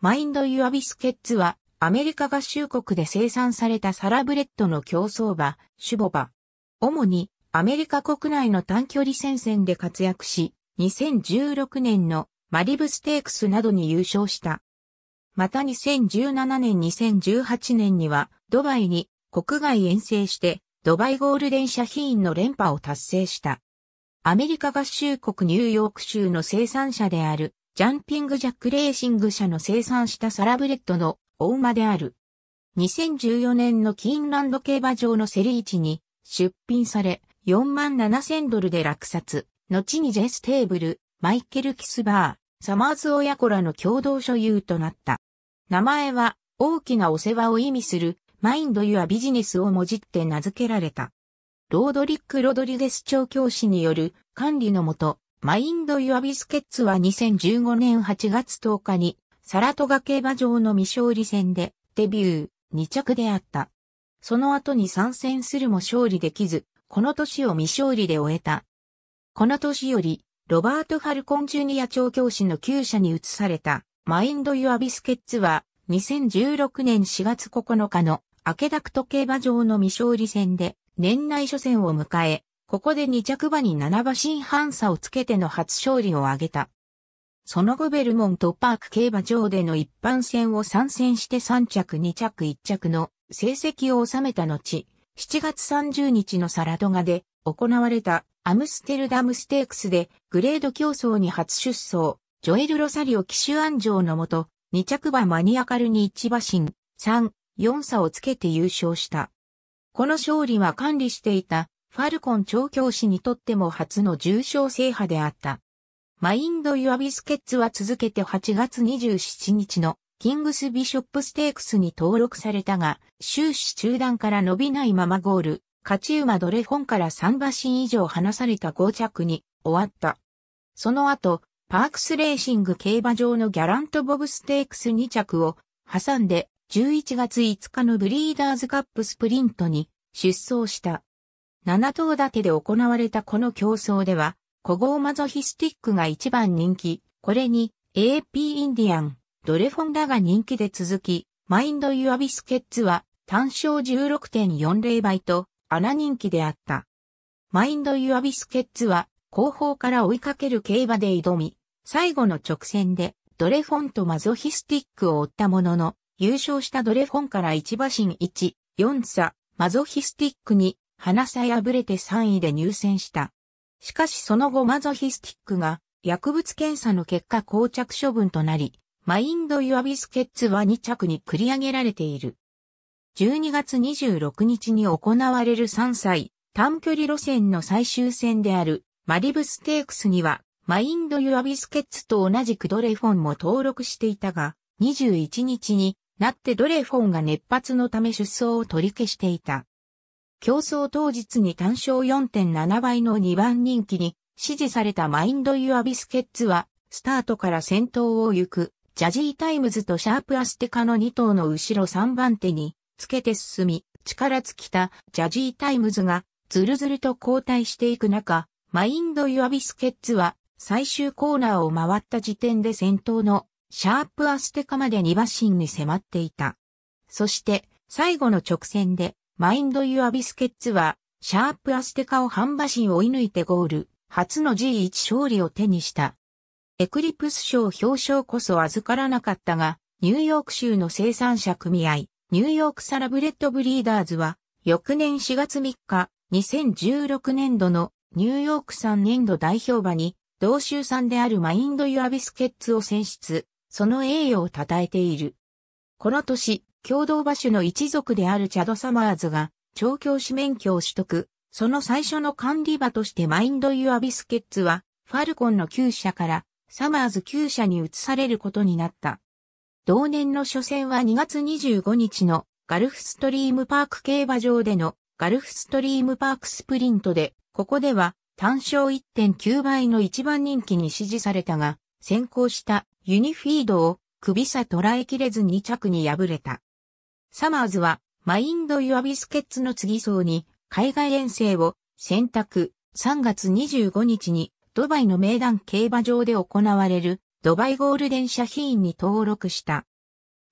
マインド・ユア・ビスケッツは、アメリカ合衆国で生産されたサラブレッドの競争馬、シュボバ。主に、アメリカ国内の短距離戦線で活躍し、2016年のマリブステークスなどに優勝した。また2017年2018年には、ドバイに国外遠征して、ドバイゴールデン社品の連覇を達成した。アメリカ合衆国ニューヨーク州の生産者であるジャンピングジャックレーシング社の生産したサラブレッドの大馬である。2014年のキーンランド競馬場のセリーチに出品され4万7000ドルで落札。後にジェステーブル、マイケル・キスバー、サマーズ親子らの共同所有となった。名前は大きなお世話を意味するマインド・ユア・ビジネスをもじって名付けられた。ロードリック・ロドリゲス調教師による管理のもと、マインド・ユア・ビスケッツは2015年8月10日にサラトガ競馬場の未勝利戦でデビュー2着であった。その後に参戦するも勝利できず、この年を未勝利で終えた。この年より、ロバート・ファルコン・ジュニア調教師の旧社に移されたマインド・ユア・ビスケッツは2016年4月9日のアケダクト競馬場の未勝利戦で年内初戦を迎え、ここで2着馬に7馬身半差をつけての初勝利を挙げた。その後ベルモントパーク競馬場での一般戦を参戦して3着2着1着の成績を収めた後、7月30日のサラドガで行われたアムステルダムステークスでグレード競争に初出走、ジョエル・ロサリオ騎手安城のもと、2着馬マニアカルに1馬身、3、4差をつけて優勝した。この勝利は管理していたファルコン調教師にとっても初の重賞制覇であった。マインド・ユア・ビスケッツは続けて8月27日のキングス・ビショップ・ステークスに登録されたが、終始中断から伸びないままゴール、勝ち馬ドレフォンから3馬身以上離された5着に終わった。その後、パークスレーシング競馬場のギャラントボブステークス2着を挟んで11月5日のブリーダーズカップスプリントに出走した。7頭立てで行われたこの競争では、古豪マゾヒスティックが一番人気、これに AP インディアン、ドレフォンらが人気で続き、マインド・ユア・ビスケッツは単勝16.40倍と穴人気であった。マインド・ユア・ビスケッツは後方から追いかける競馬で挑み、最後の直線でドレフォンとマゾヒスティックを追ったものの、優勝したドレフォンから1馬身1、4差、マゾヒスティックに花さえ破れて3位で入選した。しかしその後マゾヒスティックが薬物検査の結果膠着処分となり、マインド・ユア・ビスケッツは2着に繰り上げられている。12月26日に行われる3歳短距離路線の最終戦であるマリブステークスにはマインド・ユア・ビスケッツと同じくドレフォンも登録していたが、21日になってドレフォンが熱発のため出走を取り消していた。競争当日に単勝4.7倍の2番人気に支持されたマインド・ユア・ビスケッツは、スタートから先頭を行く、ジャジー・タイムズとシャープ・アステカの2頭の後ろ3番手に、つけて進み、力尽きたジャジー・タイムズが、ずるずると交代していく中、マインド・ユア・ビスケッツは、最終コーナーを回った時点で先頭のシャープアステカまで2馬身に迫っていた。そして最後の直線でマインド・ユア・ビスケッツは、シャープ・アステカを半馬身追い抜いてゴール、初の G1 勝利を手にした。エクリプス賞表彰こそ預からなかったが、ニューヨーク州の生産者組合、ニューヨークサラブレッドブリーダーズは、翌年4月3日、2016年度のニューヨーク3年度代表馬に、同州産であるマインド・ユア・ビスケッツを選出、その栄誉を称えている。この年、共同馬種の一族であるチャド・サマーズが、調教師免許を取得、その最初の管理馬としてマインド・ユア・ビスケッツは、ファルコンの厩社から、サマーズ9社に移されることになった。同年の初戦は2月25日のガルフストリームパーク競馬場でのガルフストリームパークスプリントで、ここでは単勝1.9倍の一番人気に支持されたが、先行したユニフィードを首差捉えきれず2着に敗れた。サマーズは、マインド・ユア・ビスケッツの次層に、海外遠征を選択、3月25日に、ドバイの名団競馬場で行われる、ドバイゴールデンシャヒーンに登録した。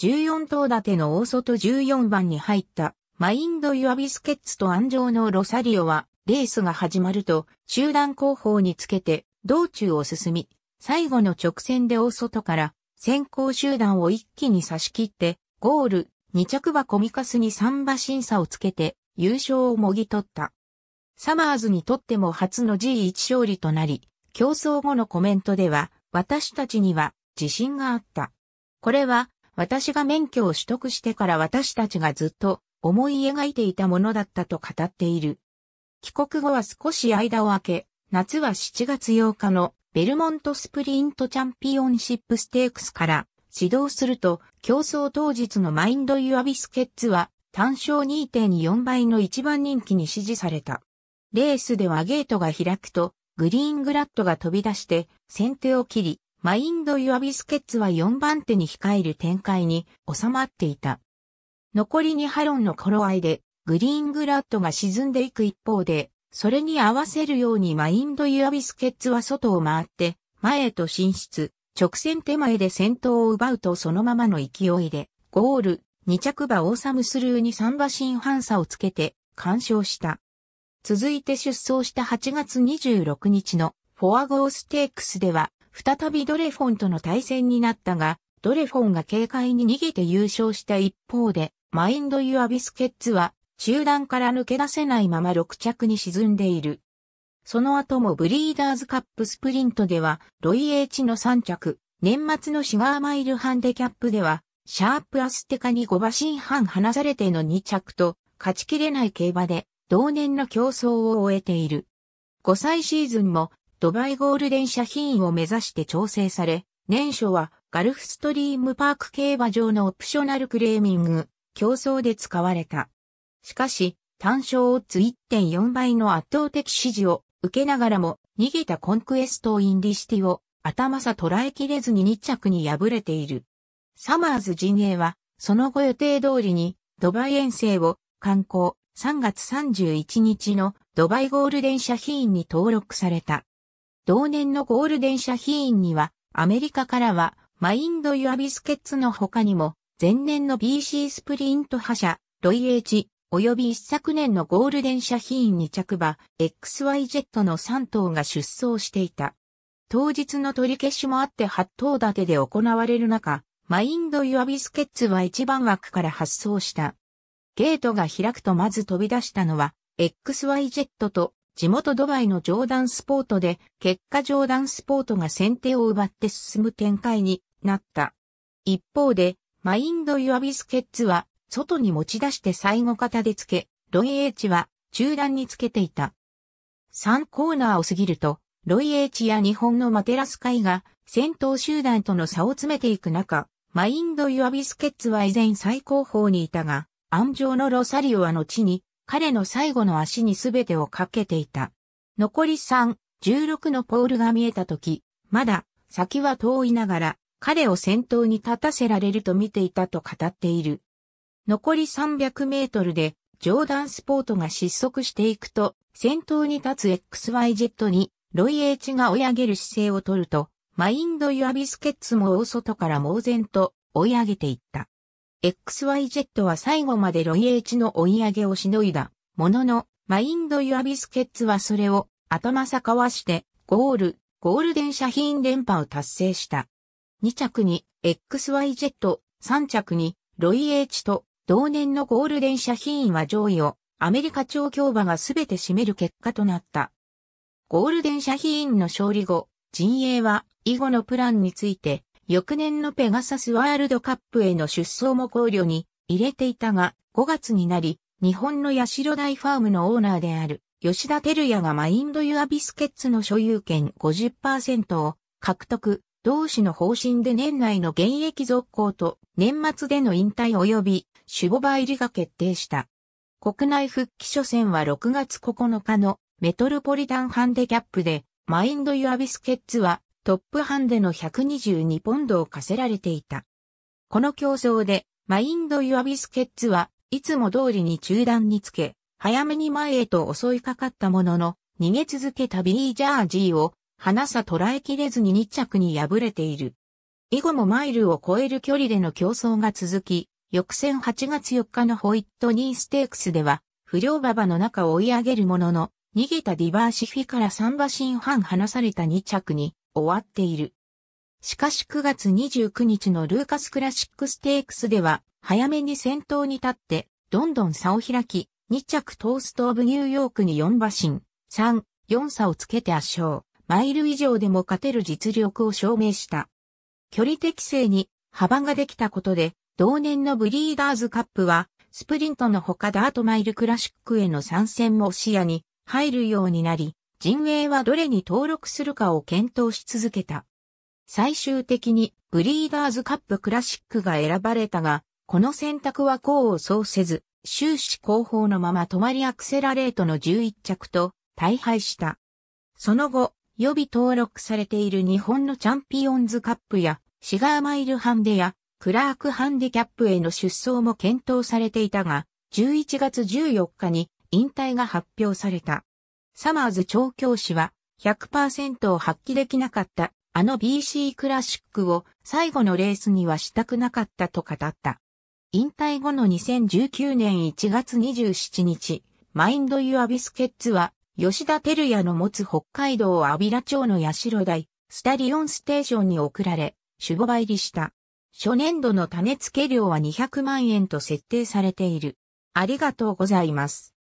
14頭立ての大外14番に入った、マインド・ユア・ビスケッツと安城のロサリオは、レースが始まると、集団後方につけて、道中を進み、最後の直線で大外から、先行集団を一気に差し切って、ゴール、2着はコミカスに3馬審査をつけて優勝をもぎ取った。サマーズにとっても初の G1 勝利となり、競争後のコメントでは、私たちには自信があった。これは、私が免許を取得してから私たちがずっと思い描いていたものだったと語っている。帰国後は少し間を空け、夏は7月8日のベルモントスプリントチャンピオンシップステークスから指導すると、競争当日のマインド・ユア・ビスケッツは、単勝2.4倍の一番人気に支持された。レースではゲートが開くと、グリーングラッドが飛び出して、先手を切り、マインド・ユア・ビスケッツは4番手に控える展開に収まっていた。残り2ハロンの頃合いで、グリーングラッドが沈んでいく一方で、それに合わせるようにマインド・ユア・ビスケッツは外を回って、前へと進出。直線手前で先頭を奪うとそのままの勢いで、ゴール、2着馬オーサムスルーに3馬身半差をつけて、干渉した。続いて出走した8月26日のフォアゴーステークスでは、再びドレフォンとの対戦になったが、ドレフォンが軽快に逃げて優勝した一方で、マインド・ユア・ビスケッツは、中段から抜け出せないまま6着に沈んでいる。その後もブリーダーズカップスプリントでは、ロイエイチの3着、年末のシガーマイルハンデキャップでは、シャープアステカに5馬身半離されての2着と、勝ちきれない競馬で、同年の競争を終えている。5歳シーズンも、ドバイゴールデン車品を目指して調整され、年初はガルフストリームパーク競馬場のオプショナルクレーミング、競争で使われた。しかし、単勝オッズ1.4倍の圧倒的支持を受けながらも逃げたコンクエスト・イン・ディシティを頭さ捉えきれずに2着に敗れている。サマーズ陣営はその後予定通りにドバイ遠征を観光3月31日のドバイゴールデンシャヒーンに登録された。同年のゴールデンシャヒーンにはアメリカからはマインド・ユア・ビスケッツの他にも前年の BC スプリント覇者ロイ・エイチ・及び一昨年のゴールデンシャヒーン2着馬、XY ジェットの3頭が出走していた。当日の取り消しもあって8頭立てで行われる中、マインド・ユア・ビスケッツは1番枠から発走した。ゲートが開くとまず飛び出したのは、XY ジェットと地元ドバイのジョーダンスポートで、結果ジョーダンスポートが先手を奪って進む展開になった。一方で、マインド・ユア・ビスケッツは外に持ち出して最後型で付け、ロイエイチは中段につけていた。3コーナーを過ぎると、ロイエイチや日本のマテラス会が先頭集団との差を詰めていく中、マインド・ユア・ビスケッツは依然最高峰にいたが、暗上のロサリオは後に彼の最後の足に全てをかけていた。残り3、16のポールが見えた時、まだ先は遠いながら彼を先頭に立たせられると見ていたと語っている。残り300メートルで、ジョーダンスポートが失速していくと、先頭に立つ XY ジェットに、ロイエイチが追い上げる姿勢を取ると、マインド・ユア・ビスケッツも大外から猛然と追い上げていった。XY ジェットは最後までロイエイチの追い上げをしのいだ。ものの、マインド・ユア・ビスケッツはそれを頭さかわして、ゴール、ゴールデン車品連覇を達成した。2着に XY ジェット、3着にロイエイチと同年のゴールデンシャヒーンは上位をアメリカ調教馬がすべて占める結果となった。ゴールデンシャヒーンの勝利後、陣営は以後のプランについて、翌年のペガサスワールドカップへの出走も考慮に入れていたが、5月になり、日本の代大ファームのオーナーである吉田照也がマインドユアビスケッツの所有権50%を獲得、同市の方針で年内の現役続行と年末での引退及びシュボバ入りが決定した。国内復帰初戦は6月9日のメトルポリタンハンデキャップで、マインド・ユア・ビスケッツはトップハンデの122ポンドを課せられていた。この競争で、マインド・ユア・ビスケッツはいつも通りに中段につけ、早めに前へと襲いかかったものの、逃げ続けたビー・ジャージーを、花さ捉えきれずに2着に敗れている。以後もマイルを超える距離での競争が続き、翌戦8月4日のホイットニーステークスでは、不良馬場の中を追い上げるものの、逃げたディバーシフィから3馬身半離された2着に終わっている。しかし9月29日のルーカスクラシックステークスでは、早めに先頭に立って、どんどん差を開き、2着トーストオブニューヨークに4馬身、3、4差をつけて圧勝、マイル以上でも勝てる実力を証明した。距離適正に幅ができたことで、同年のブリーダーズカップは、スプリントのほかダートマイルクラシックへの参戦も視野に入るようになり、陣営はどれに登録するかを検討し続けた。最終的にブリーダーズカップクラシックが選ばれたが、この選択は功を奏せず、終始後方のまま止まりアクセラレートの11着と大敗した。その後、予備登録されている日本のチャンピオンズカップやシガーマイルハンデやクラークハンディキャップへの出走も検討されていたが、11月14日に引退が発表された。サマーズ調教師は100%を発揮できなかったあの BC クラシックを最後のレースにはしたくなかったと語った。引退後の2019年1月27日、マインド・ユア・ビスケッツは吉田照也の持つ北海道阿比良町の代台、スタリオンステーションに送られ、守護入りした。初年度の種付け料は200万円と設定されている。ありがとうございます。